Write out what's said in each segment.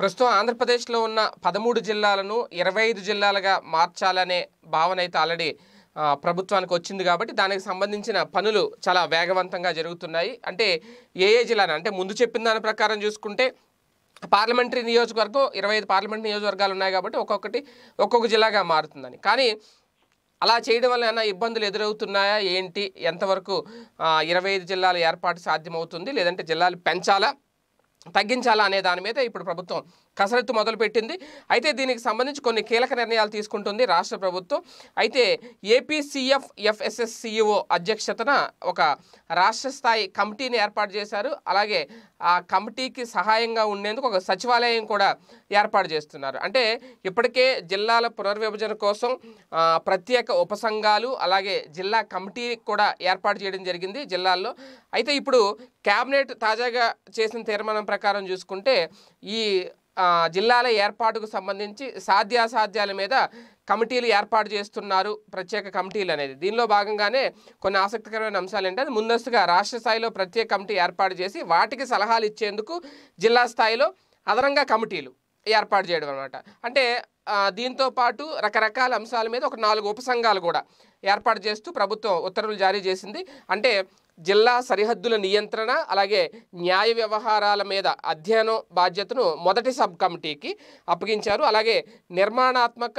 ప్రస్తుతం ఆంధ్రప్రదేశ్లో ఉన్న పదమూడు జిల్లాలను ఇరవై ఐదు జిల్లాలుగా మార్చాలనే భావన అయితే ఆల్రెడీ ప్రభుత్వానికి వచ్చింది కాబట్టి దానికి సంబంధించిన పనులు చాలా వేగవంతంగా జరుగుతున్నాయి అంటే ఏ ఏ జిల్లాన అంటే ముందు చెప్పిన దాని ప్రకారం చూసుకుంటే పార్లమెంటరీ నియోజకవర్గం ఇరవై ఐదు పార్లమెంటరీ నియోజకవర్గాలు ఉన్నాయి కాబట్టి ఒక్కొక్కటి ఒక్కొక్క జిల్లాగా మారుతుందని కానీ అలా చేయడం వల్ల ఏమైనా ఇబ్బందులు ఎదురవుతున్నాయా ఏంటి ఎంతవరకు ఇరవై ఐదు జిల్లాల ఏర్పాటు సాధ్యమవుతుంది లేదంటే జిల్లాలు పెంచాలా తగ్గించాలా అనే దాని మీద ఇప్పుడు ప్రభుత్వం కసరత్తు మొదలుపెట్టింది అయితే దీనికి సంబంధించి కొన్ని కీలక నిర్ణయాలు తీసుకుంటుంది రాష్ట్ర ప్రభుత్వం అయితే ఏపీసీఎఫ్ ఎఫ్ఎస్ఎస్ సిఇఓ అధ్యక్షతన ఒక రాష్ట్ర స్థాయి కమిటీని ఏర్పాటు చేశారు అలాగే ఆ కమిటీకి సహాయంగా ఉండేందుకు ఒక సచివాలయం కూడా ఏర్పాటు చేస్తున్నారు అంటే ఇప్పటికే జిల్లాల పునర్విభజన కోసం ప్రత్యేక ఉపసంఘాలు అలాగే జిల్లా కమిటీ కూడా ఏర్పాటు చేయడం జరిగింది జిల్లాల్లో అయితే ఇప్పుడు క్యాబినెట్ తాజాగా చేసిన తీర్మానం ప్రకారం చూసుకుంటే ఈ జిల్లాల ఏర్పాటుకు సంబంధించి సాధ్యాసాధ్యాల మీద కమిటీలు ఏర్పాటు చేస్తున్నారు ప్రత్యేక కమిటీలు అనేది దీనిలో భాగంగానే కొన్ని ఆసక్తికరమైన అంశాలు ఏంటంటే ముందస్తుగా రాష్ట్ర స్థాయిలో ప్రత్యేక కమిటీ ఏర్పాటు చేసి వాటికి సలహాలు ఇచ్చేందుకు జిల్లా స్థాయిలో అదనంగా కమిటీలు ఏర్పాటు చేయడం అనమాట అంటే దీంతో పాటు రకరకాల అంశాల మీద ఒక నాలుగు ఉపసంఘాలు కూడా ఏర్పాటు చేస్తూ ప్రభుత్వం ఉత్తర్వులు జారీ చేసింది అంటే జిల్లా సరిహద్దుల నియంత్రణ అలాగే న్యాయ వ్యవహారాల మీద అధ్యయనం బాధ్యతను మొదటి సబ్ కమిటీకి అప్పగించారు అలాగే నిర్మాణాత్మక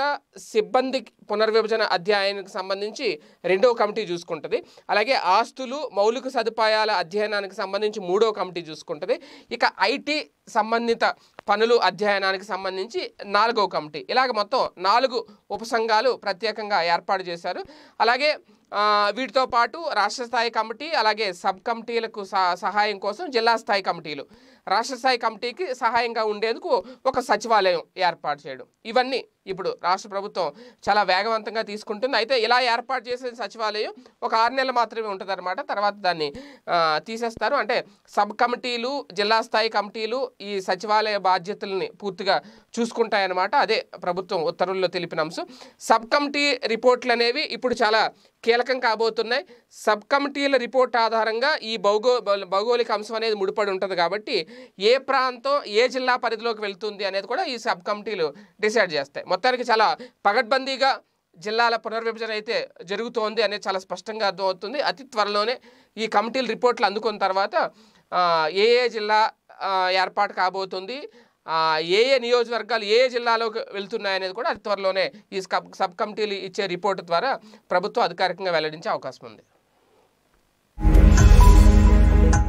సిబ్బంది పునర్విభజన అధ్యయనానికి సంబంధించి రెండవ కమిటీ చూసుకుంటుంది అలాగే ఆస్తులు మౌలిక సదుపాయాల అధ్యయనానికి సంబంధించి మూడో కమిటీ చూసుకుంటుంది ఇక ఐటీ సంబంధిత పనులు అధ్యయనానికి సంబంధించి నాలుగో కమిటీ ఇలాగ మొత్తం నాలుగు ఉపసంఘాలు ప్రత్యేకంగా ఏర్పాటు చేశారు అలాగే వీటితో పాటు రాష్ట్ర స్థాయి కమిటీ అలాగే సబ్ కమిటీలకు సహాయం కోసం జిల్లా స్థాయి కమిటీలు రాష్ట్ర స్థాయి కమిటీకి సహాయంగా ఉండేందుకు ఒక సచివాలయం ఏర్పాటు చేయడం ఇవన్నీ ఇప్పుడు రాష్ట్ర ప్రభుత్వం చాలా వేగవంతంగా తీసుకుంటుంది అయితే ఇలా ఏర్పాటు చేసిన సచివాలయం ఒక ఆరు నెలలు మాత్రమే ఉంటుందన్నమాట తర్వాత దాన్ని తీసేస్తారు అంటే సబ్ కమిటీలు జిల్లా స్థాయి కమిటీలు ఈ సచివాలయ బాధ్యతల్ని పూర్తిగా చూసుకుంటాయన్నమాట అదే ప్రభుత్వం ఉత్తర్వుల్లో తెలిపిన అంశం సబ్ కమిటీ రిపోర్ట్లు అనేవి ఇప్పుడు చాలా కీలకం కాబోతున్నాయి సబ్ కమిటీల రిపోర్ట్ ఆధారంగా ఈ భౌగో భౌగోళిక అంశం అనేది ముడిపడి ఉంటుంది కాబట్టి ఏ ప్రాంతం ఏ జిల్లా పరిధిలోకి వెళ్తుంది అనేది కూడా ఈ సబ్ కమిటీలు డిసైడ్ చేస్తాయి మొత్తానికి చాలా పగడ్బందీగా జిల్లాల పునర్విభజన అయితే జరుగుతోంది అనేది చాలా స్పష్టంగా అర్థమవుతుంది అతి త్వరలోనే ఈ కమిటీల రిపోర్ట్లు అందుకున్న తర్వాత ఏ ఏ జిల్లా ఏర్పాటు కాబోతుంది ఏ ఏ నియోజకవర్గాలు ఏ జిల్లాలోకి వెళ్తున్నాయనేది కూడా అతి త్వరలోనే ఈ సబ్ సబ్ కమిటీలు ఇచ్చే రిపోర్టు ద్వారా ప్రభుత్వం అధికారికంగా వెల్లడించే అవకాశం ఉంది